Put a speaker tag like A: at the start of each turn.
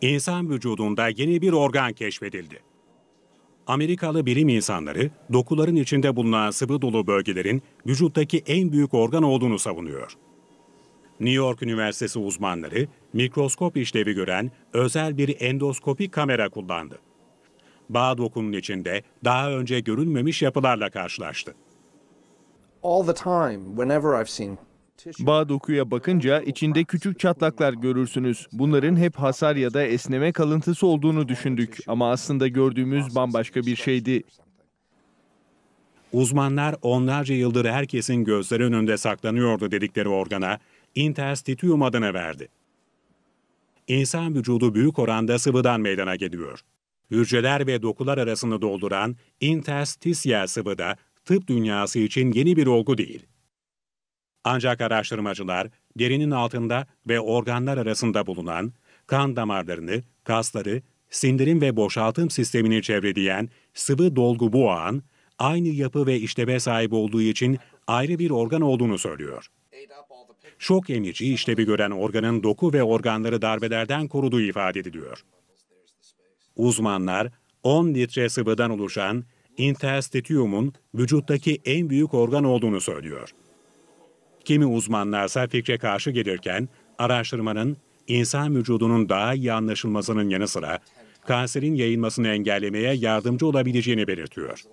A: İnsan vücudunda yeni bir organ keşfedildi. Amerikalı bilim insanları dokuların içinde bulunan sıvı dolu bölgelerin vücuttaki en büyük organ olduğunu savunuyor. New York Üniversitesi uzmanları mikroskop işlevi gören özel bir endoskopik kamera kullandı. Bağ dokunun içinde daha önce görülmemiş
B: yapılarla karşılaştı.
C: All the time, whenever I've seen
B: Bağ dokuya bakınca içinde küçük çatlaklar görürsünüz. Bunların hep hasar ya da esneme kalıntısı olduğunu düşündük ama aslında gördüğümüz bambaşka bir şeydi.
A: Uzmanlar onlarca yıldır herkesin gözleri önünde saklanıyordu dedikleri organa interstitium adını verdi. İnsan vücudu büyük oranda sıvıdan meydana geliyor. Hücreler ve dokular arasını dolduran interstisyel sıvı da tıp dünyası için yeni bir olgu değil. Ancak araştırmacılar derinin altında ve organlar arasında bulunan kan damarlarını, kasları, sindirim ve boşaltım sistemini çevreleyen sıvı dolgu buağın aynı yapı ve işleve sahip olduğu için ayrı bir organ olduğunu söylüyor. Şok emici işlevi gören organın doku ve organları darbelerden koruduğu ifade ediliyor. Uzmanlar 10 litre sıvıdan oluşan interstitiumun vücuttaki en büyük organ olduğunu söylüyor. Kimi uzmanlarsa fikre karşı gelirken araştırmanın insan vücudunun daha iyi anlaşılmasının yanı sıra kanserin yayılmasını engellemeye yardımcı olabileceğini belirtiyor.